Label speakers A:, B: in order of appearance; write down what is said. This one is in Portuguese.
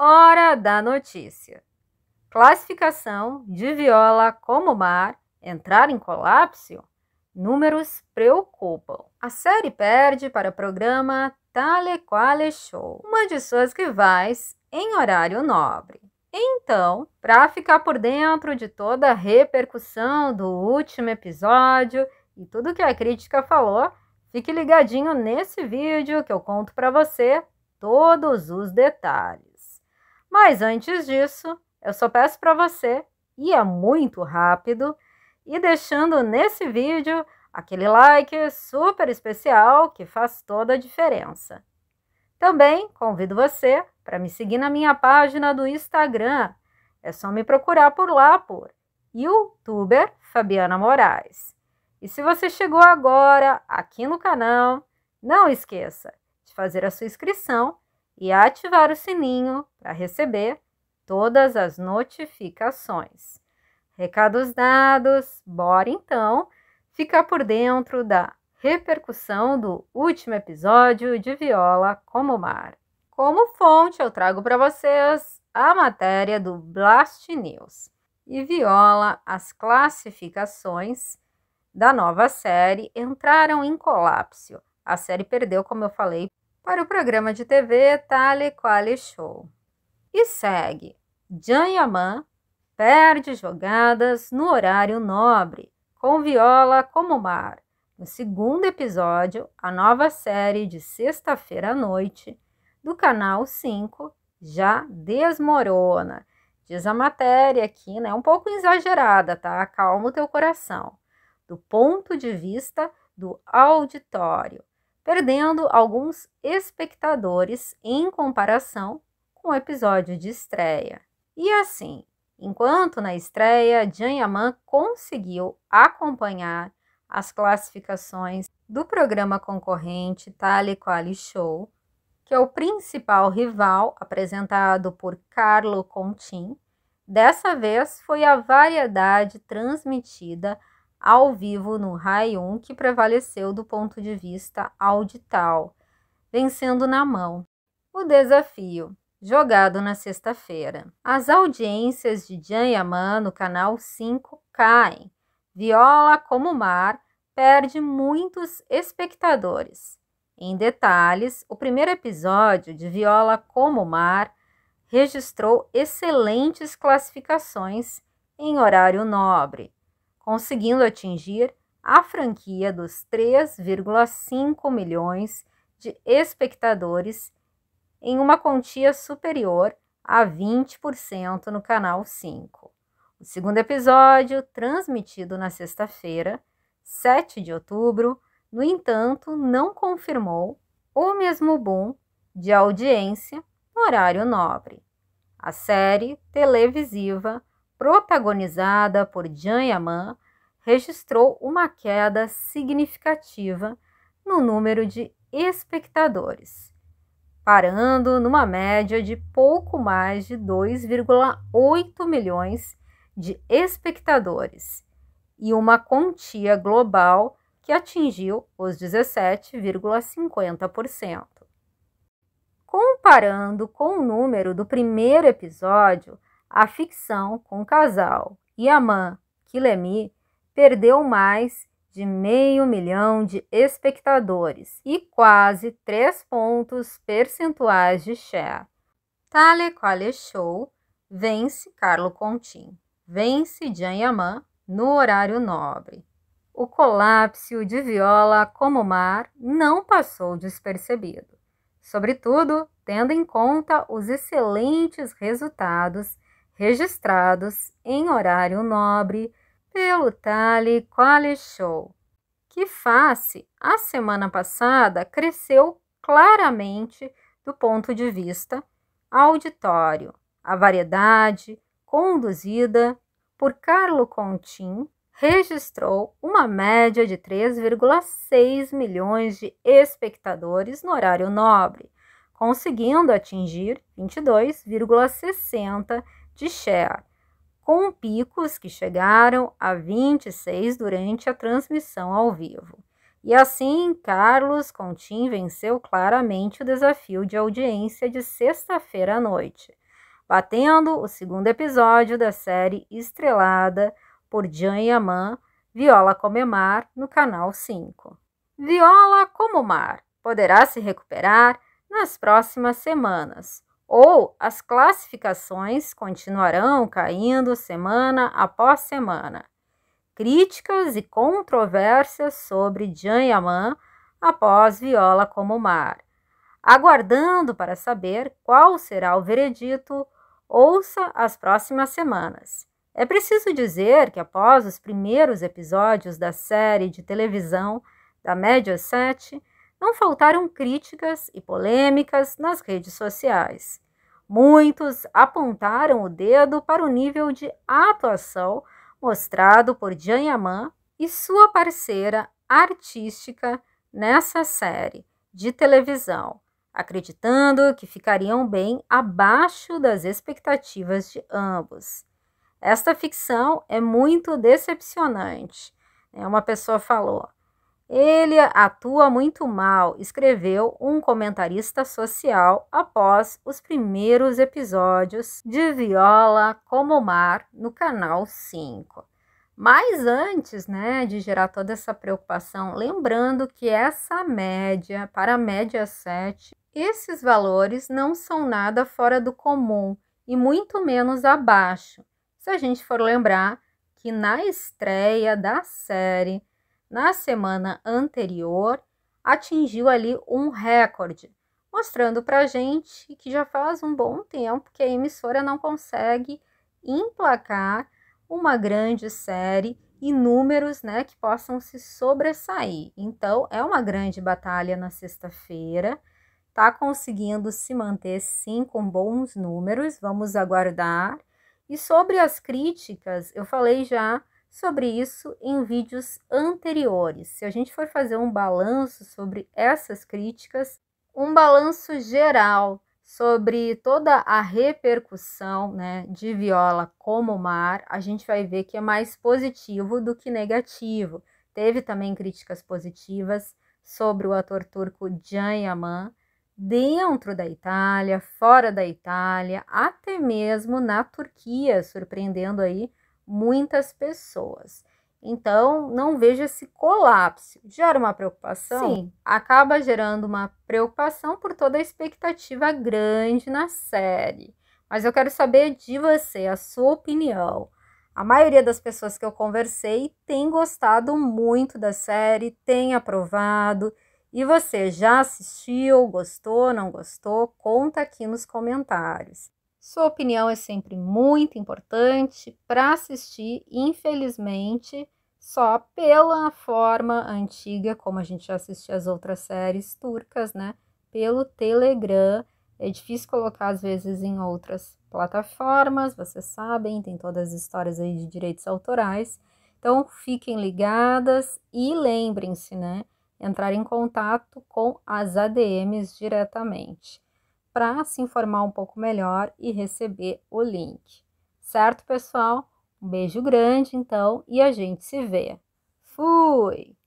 A: Hora da notícia. Classificação de viola como mar entrar em colapso? Números preocupam. A série perde para o programa Tale Quale Show, uma de suas rivais em horário nobre. Então, para ficar por dentro de toda a repercussão do último episódio e tudo que a crítica falou, fique ligadinho nesse vídeo que eu conto para você todos os detalhes. Mas antes disso, eu só peço para você ir é muito rápido e deixando nesse vídeo aquele like super especial que faz toda a diferença. Também convido você para me seguir na minha página do Instagram. É só me procurar por lá por youtuber Fabiana Moraes. E se você chegou agora aqui no canal, não esqueça de fazer a sua inscrição e ativar o sininho para receber todas as notificações. Recados dados, bora então ficar por dentro da repercussão do último episódio de Viola como Mar. Como fonte, eu trago para vocês a matéria do Blast News e Viola, as classificações da nova série entraram em colapso. A série perdeu, como eu falei, para o programa de TV Tale Quale Show. E segue. Jan Yaman perde jogadas no horário nobre, com Viola como mar. No segundo episódio, a nova série de sexta-feira à noite, do canal 5, já desmorona. Diz a matéria aqui, né? Um pouco exagerada, tá? Acalma o teu coração. Do ponto de vista do auditório perdendo alguns espectadores em comparação com o episódio de estreia. E assim, enquanto na estreia Yaman conseguiu acompanhar as classificações do programa concorrente Tale Quali Show, que é o principal rival apresentado por Carlo Contin, dessa vez foi a variedade transmitida ao vivo no 1 que prevaleceu do ponto de vista audital, vencendo na mão. O desafio, jogado na sexta-feira. As audiências de Jan Yaman no canal 5 caem. Viola como Mar perde muitos espectadores. Em detalhes, o primeiro episódio de Viola como Mar registrou excelentes classificações em horário nobre, conseguindo atingir a franquia dos 3,5 milhões de espectadores em uma quantia superior a 20% no canal 5. O segundo episódio, transmitido na sexta-feira, 7 de outubro, no entanto, não confirmou o mesmo boom de audiência no horário nobre. A série televisiva protagonizada por Jean Yaman, registrou uma queda significativa no número de espectadores, parando numa média de pouco mais de 2,8 milhões de espectadores e uma quantia global que atingiu os 17,50%. Comparando com o número do primeiro episódio, a ficção com o casal. Yaman Kilemi perdeu mais de meio milhão de espectadores e quase 3 pontos percentuais de share. Tale Quale Show vence Carlo Contin, vence Jan Yaman no horário nobre. O colapso de Viola como mar não passou despercebido, sobretudo tendo em conta os excelentes resultados registrados em horário nobre pelo Tale Quale Show, que face a semana passada cresceu claramente do ponto de vista auditório. A variedade, conduzida por Carlo Contin, registrou uma média de 3,6 milhões de espectadores no horário nobre, conseguindo atingir 22,60 de share, com picos que chegaram a 26 durante a transmissão ao vivo. E assim, Carlos Contim venceu claramente o desafio de audiência de sexta-feira à noite, batendo o segundo episódio da série estrelada por Jan Yaman, Viola Comemar, no canal 5. Viola como mar poderá se recuperar nas próximas semanas, ou as classificações continuarão caindo semana após semana. Críticas e controvérsias sobre Jan Yaman após Viola como Mar. Aguardando para saber qual será o veredito, ouça as próximas semanas. É preciso dizer que após os primeiros episódios da série de televisão da Média 7, não faltaram críticas e polêmicas nas redes sociais. Muitos apontaram o dedo para o nível de atuação mostrado por Jan Yaman e sua parceira artística nessa série de televisão, acreditando que ficariam bem abaixo das expectativas de ambos. Esta ficção é muito decepcionante. Né? Uma pessoa falou: ele atua muito mal, escreveu um comentarista social após os primeiros episódios de Viola como Mar no canal 5. Mas antes, né, de gerar toda essa preocupação, lembrando que essa média para a média 7, esses valores não são nada fora do comum e muito menos abaixo. Se a gente for lembrar que na estreia da série na semana anterior atingiu ali um recorde, mostrando para a gente que já faz um bom tempo que a emissora não consegue emplacar uma grande série e números né, que possam se sobressair. Então, é uma grande batalha na sexta-feira, está conseguindo se manter sim com bons números, vamos aguardar. E sobre as críticas, eu falei já sobre isso em vídeos anteriores. Se a gente for fazer um balanço sobre essas críticas, um balanço geral sobre toda a repercussão né, de Viola como mar, a gente vai ver que é mais positivo do que negativo. Teve também críticas positivas sobre o ator turco Jan Yaman, dentro da Itália, fora da Itália, até mesmo na Turquia, surpreendendo aí muitas pessoas. Então, não vejo esse colapso. Gera uma preocupação? Sim, acaba gerando uma preocupação por toda a expectativa grande na série. Mas eu quero saber de você, a sua opinião. A maioria das pessoas que eu conversei tem gostado muito da série, tem aprovado. E você já assistiu, gostou, não gostou? Conta aqui nos comentários. Sua opinião é sempre muito importante para assistir, infelizmente, só pela forma antiga, como a gente já assistia as outras séries turcas, né? Pelo Telegram. É difícil colocar, às vezes, em outras plataformas, vocês sabem, tem todas as histórias aí de direitos autorais. Então, fiquem ligadas e lembrem-se, né? Entrar em contato com as ADMs diretamente para se informar um pouco melhor e receber o link. Certo, pessoal? Um beijo grande, então, e a gente se vê. Fui!